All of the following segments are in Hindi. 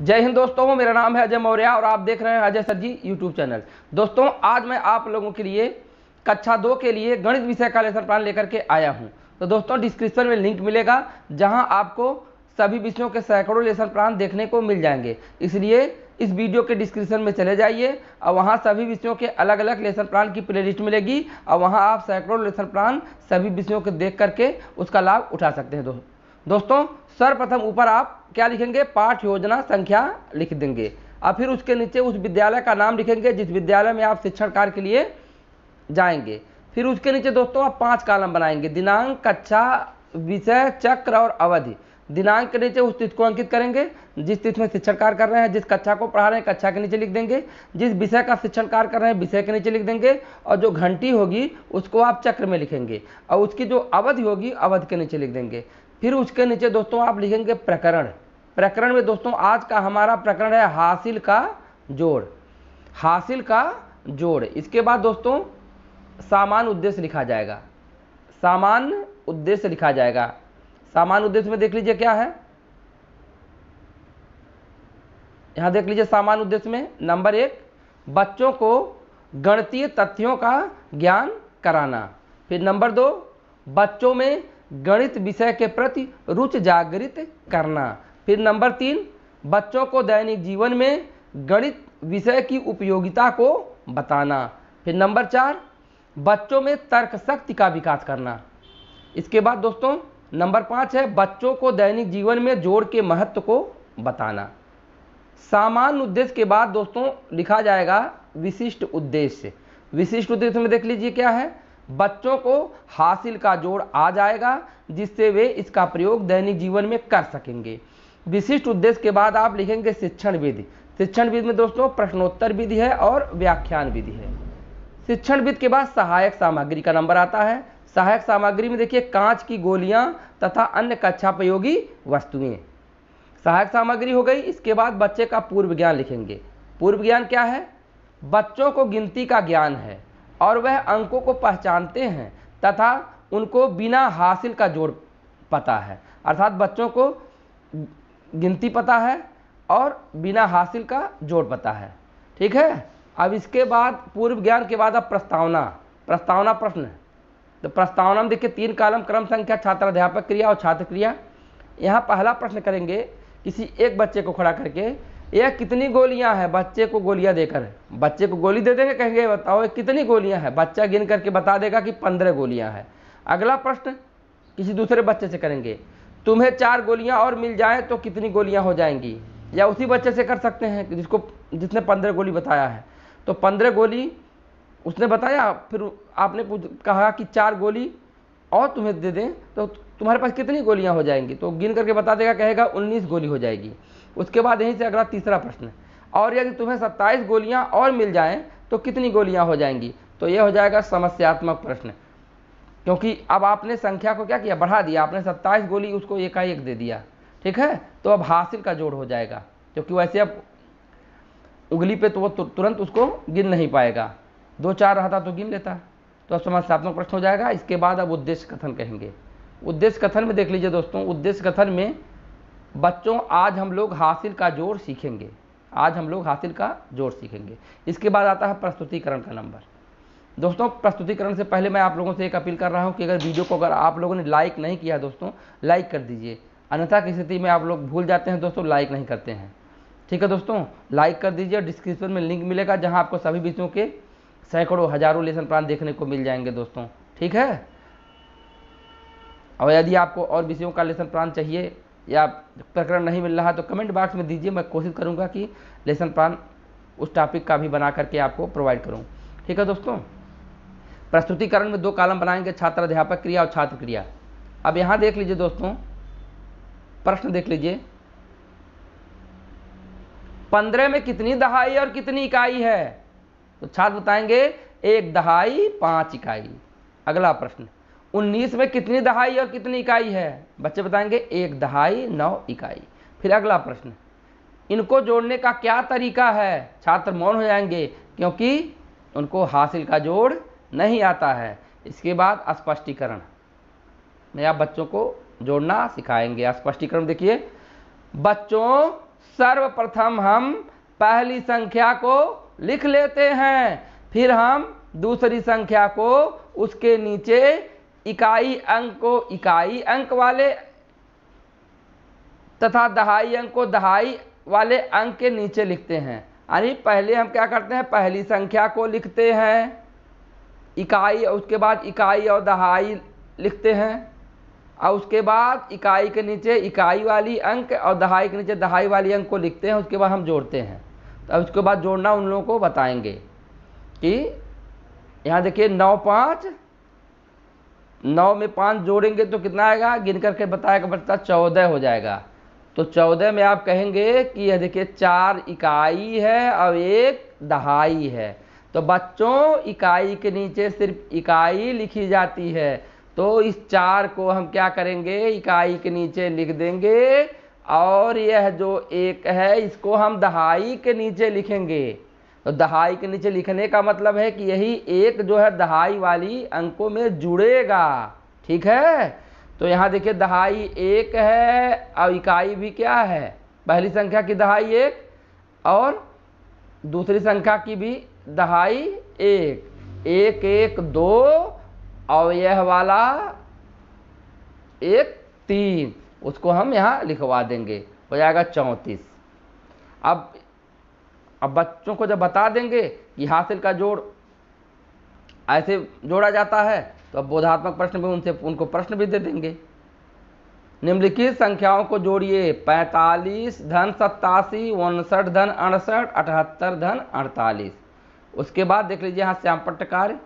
जय हिंद दोस्तों मेरा नाम है अजय मौर्य और आप देख रहे हैं Ajay sir ji YouTube channel दोस्तों आज मैं आप लोगों के लिए कक्षा दो के लिए गणित विषय का लेसन प्लान लेकर के आया हूं तो दोस्तों डिस्क्रिप्शन में लिंक मिलेगा जहां आपको सभी विषयों के सैकड़ों लेसन प्लान देखने को मिल जाएंगे इसलिए इस वीडियो के डिस्क्रिप्शन में चले जाइए और वहाँ सभी विषयों के अलग अलग लेसन प्लान की प्ले मिलेगी और वहाँ आप सैकड़ों लेसन प्लान सभी विषयों के देख करके उसका लाभ उठा सकते हैं दोस्तों दोस्तों सर्वप्रथम ऊपर आप क्या लिखेंगे पाठ योजना संख्या लिख देंगे और फिर उसके नीचे उस विद्यालय का नाम लिखेंगे जिस विद्यालय में आप शिक्षण कार्य के लिए जाएंगे फिर उसके नीचे दोस्तों आप पांच कालम बनाएंगे दिनांक कक्षा विषय चक्र और अवधि दिनांक के नीचे उस तिथि को अंकित करेंगे जिस तिथि में शिक्षण कार्य कर रहे हैं जिस कक्षा को पढ़ा रहे हैं कक्षा के नीचे लिख देंगे जिस विषय का शिक्षण कार्य कर रहे हैं विषय के नीचे लिख देंगे और जो घंटी होगी उसको आप चक्र में लिखेंगे और उसकी जो अवधि होगी अवधि के नीचे लिख देंगे फिर उसके नीचे दोस्तों आप लिखेंगे प्रकरण प्रकरण में दोस्तों आज का हमारा प्रकरण है हासिल का जोड़ हासिल का जोड़ इसके बाद दोस्तों सामान उद्देश्य लिखा जाएगा सामान उद्देश्य लिखा जाएगा सामान उद्देश्य में देख लीजिए क्या है यहां देख लीजिए सामान उद्देश्य में नंबर एक बच्चों को गणतीय तथ्यों का ज्ञान कराना फिर नंबर दो बच्चों में गणित विषय के प्रति रुचि जागृत करना फिर नंबर तीन बच्चों को दैनिक जीवन में गणित विषय की उपयोगिता को बताना फिर नंबर चार बच्चों में तर्क शक्ति का विकास करना इसके बाद दोस्तों नंबर पाँच है बच्चों को दैनिक जीवन में जोड़ के महत्व को बताना सामान्य उद्देश्य के बाद दोस्तों लिखा जाएगा विशिष्ट उद्देश्य विशिष्ट उद्देश्य में देख लीजिए क्या है बच्चों को हासिल का जोड़ आ जाएगा जिससे वे इसका प्रयोग दैनिक जीवन में कर सकेंगे विशिष्ट उद्देश्य के बाद आप लिखेंगे शिक्षण विधि शिक्षण विधि में दोस्तों प्रश्नोत्तर विधि है और व्याख्यान विधि है शिक्षण विधि के बाद सहायक सामग्री का नंबर आता है सहायक सामग्री में देखिए कांच की गोलियां तथा अन्य कक्षा प्रयोगी वस्तुएं सहायक सामग्री हो गई इसके बाद बच्चे का पूर्व ज्ञान लिखेंगे पूर्व ज्ञान क्या है बच्चों को गिनती का ज्ञान है और वह अंकों को पहचानते हैं तथा उनको बिना हासिल का जोड़ पता है अर्थात बच्चों को गिनती पता है और बिना हासिल का जोड़ पता है ठीक है अब इसके बाद पूर्व ज्ञान के बाद अब प्रस्तावना प्रस्तावना प्रश्न तो प्रस्तावना में देखिए तीन कालम क्रम संख्या छात्र अध्यापक क्रिया और छात्र क्रिया यहाँ पहला प्रश्न करेंगे किसी एक बच्चे को खड़ा करके यह कितनी गोलियां हैं बच्चे को गोलियां देकर बच्चे को गोली दे देंगे कहेंगे बताओ कितनी गोलियां हैं बच्चा गिन करके बता देगा कि पंद्रह गोलियां हैं अगला प्रश्न किसी दूसरे बच्चे से करेंगे तुम्हें चार गोलियां और मिल जाए तो कितनी गोलियां हो जाएंगी या उसी बच्चे से कर सकते हैं जिसको जिसने पंद्रह गोली बताया है तो पंद्रह गोली उसने बताया फिर आपने कहा कि चार गोली और तुम्हें दे दें तो तुम्हारे पास कितनी गोलियां हो जाएंगी तो गिन करके बता देगा कहेगा उन्नीस गोली हो जाएगी उसके बाद यहीं से अगला तीसरा प्रश्न और यदि तुम्हें सत्ताईस गोलियाँ और मिल जाएँ तो कितनी गोलियाँ हो जाएंगी तो यह हो जाएगा समस्यात्मक प्रश्न क्योंकि अब आपने संख्या को क्या किया बढ़ा दिया आपने सत्ताईस गोली उसको एकाएक दे दिया ठीक है तो अब हासिल का जोड़ हो जाएगा क्योंकि वैसे अब उंगली पे तो वो तुरंत उसको गिन नहीं पाएगा दो चार रहता तो गिन लेता तो अब समस्यात्मक प्रश्न हो जाएगा इसके बाद अब उद्देश्य कथन कहेंगे उद्देश्य कथन में देख लीजिए दोस्तों उद्देश्य कथन में बच्चों आज हम लोग हासिल का जोर सीखेंगे आज हम लोग हासिल का जोर सीखेंगे इसके बाद आता है प्रस्तुतिकरण का नंबर दोस्तों प्रस्तुतिकरण से पहले मैं आप लोगों से एक अपील कर रहा हूं कि अगर वीडियो को अगर आप लोगों ने लाइक नहीं किया दोस्तों लाइक कर दीजिए अन्यथा की स्थिति में आप लोग भूल जाते हैं दोस्तों लाइक नहीं करते हैं ठीक है दोस्तों लाइक कर दीजिए डिस्क्रिप्शन में लिंक मिलेगा जहाँ आपको सभी विषयों के सैकड़ों हजारों लेसन प्लान देखने को मिल जाएंगे दोस्तों ठीक है और यदि आपको और विषयों का लेसन प्लान चाहिए या प्रकरण नहीं मिल रहा तो कमेंट बॉक्स में दीजिए मैं कोशिश करूँगा कि लेसन प्लान उस टॉपिक का भी बना करके आपको प्रोवाइड करूँ ठीक है दोस्तों प्रस्तुतिकरण में दो कालम बनाएंगे छात्र अध्यापक क्रिया और छात्र क्रिया अब यहाँ देख लीजिए दोस्तों प्रश्न देख लीजिए पंद्रह में कितनी दहाई और कितनी इकाई है तो छात्र बताएंगे एक दहाई पांच इकाई अगला प्रश्न उन्नीस में कितनी दहाई और कितनी इकाई है बच्चे बताएंगे एक दहाई नौ इकाई फिर अगला प्रश्न इनको जोड़ने का क्या तरीका है छात्र मौन हो जाएंगे क्योंकि उनको हासिल का जोड़ नहीं आता है इसके बाद स्पष्टीकरण मैं आप बच्चों को जोड़ना सिखाएंगे स्पष्टीकरण देखिए बच्चों सर्वप्रथम हम पहली संख्या को लिख लेते हैं फिर हम दूसरी संख्या को उसके नीचे इकाई अंक को इकाई अंक वाले तथा दहाई अंक को दहाई वाले अंक के नीचे लिखते हैं यानी पहले हम क्या करते हैं पहली संख्या को लिखते हैं इकाई और उसके बाद इकाई और दहाई लिखते हैं और उसके बाद इकाई के नीचे इकाई वाली अंक और दहाई के नीचे दहाई वाली अंक को लिखते हैं उसके बाद हम जोड़ते हैं तो उसके बाद जोड़ना उन लोगों को बताएंगे कि यहाँ देखिए नौ पाँच नौ में पाँच जोड़ेंगे तो कितना आएगा गिन करके बताया का बच्चा चौदह हो जाएगा तो चौदह में आप कहेंगे कि यह देखिए चार इकाई है और एक दहाई है तो बच्चों इकाई के नीचे सिर्फ इकाई लिखी जाती है तो इस चार को हम क्या करेंगे इकाई के नीचे लिख देंगे और यह जो एक है इसको हम दहाई के नीचे लिखेंगे तो दहाई के नीचे लिखने का मतलब है कि यही एक जो है दहाई वाली अंकों में जुड़ेगा ठीक है तो यहाँ देखिए दहाई एक है और इकाई भी क्या है पहली संख्या की दहाई एक और दूसरी संख्या की भी दहाई एक एक एक दो और यह वाला एक तीन उसको हम यहाँ लिखवा देंगे हो जाएगा चौंतीस अब अब बच्चों को जब बता देंगे कि हासिल का जोड़ ऐसे जोड़ा जाता है तो अब बोधात्मक प्रश्न भी उनसे उनको प्रश्न भी दे देंगे निम्नलिखित संख्याओं को जोड़िए 45 धन सत्तासी उनसठ धन अड़सठ अठहत्तर धन अड़तालीस उसके बाद देख लीजिए यहाँ श्याम पट्टकार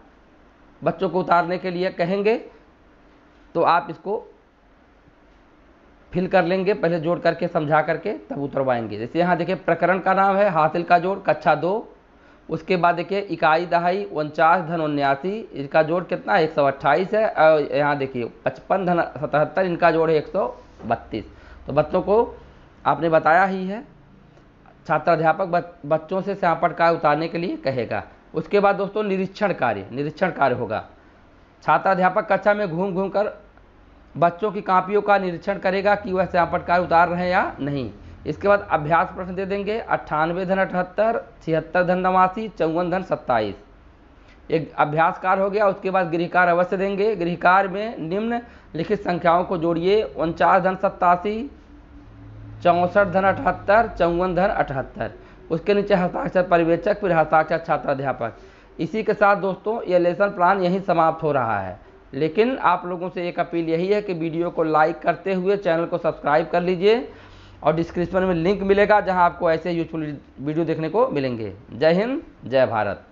बच्चों को उतारने के लिए कहेंगे तो आप इसको फिल कर लेंगे पहले जोड़ करके समझा करके तब उतरवाएंगे जैसे यहाँ देखिए प्रकरण का नाम है हासिल का जोड़ कक्षा दो उसके बाद देखिए इकाई दहाई उनचास धन उन्यासी इसका जोड़ कितना एक सौ अट्ठाईस है और यहाँ देखिए पचपन धन सतहत्तर इनका जोड़ है एक सौ बत्तीस तो बच्चों को आपने बताया ही है छात्र अध्यापक बच्चों से श्यापट कार्य उतारने के लिए कहेगा उसके बाद दोस्तों निरीक्षण कार्य निरीक्षण कार्य होगा छात्र अध्यापक कक्षा में घूम घूम कर बच्चों की कापियों का निरीक्षण करेगा कि वह श्यापटकार उतार रहे हैं या नहीं इसके बाद अभ्यास प्रश्न दे देंगे अट्ठानवे धन अठहत्तर छिहत्तर धन नवासी चौवन धन सत्ताईस एक अभ्यासकार हो गया उसके बाद गृहकार अवश्य देंगे गृहकार में निम्न लिखित संख्याओं को जोड़िए उनचास धन सत्तासी चौंसठ धन अठहत्तर चौवन धन अठहत्तर उसके नीचे हस्ताक्षर पर्यवेक्षक फिर हस्ताक्षर छात्राध्यापक इसी के साथ दोस्तों ये लेसन प्लान यहीं समाप्त हो रहा है लेकिन आप लोगों से एक अपील यही है कि वीडियो को लाइक करते हुए चैनल को सब्सक्राइब कर लीजिए और डिस्क्रिप्शन में लिंक मिलेगा जहाँ आपको ऐसे यूजफुल वीडियो देखने को मिलेंगे जय हिंद जय भारत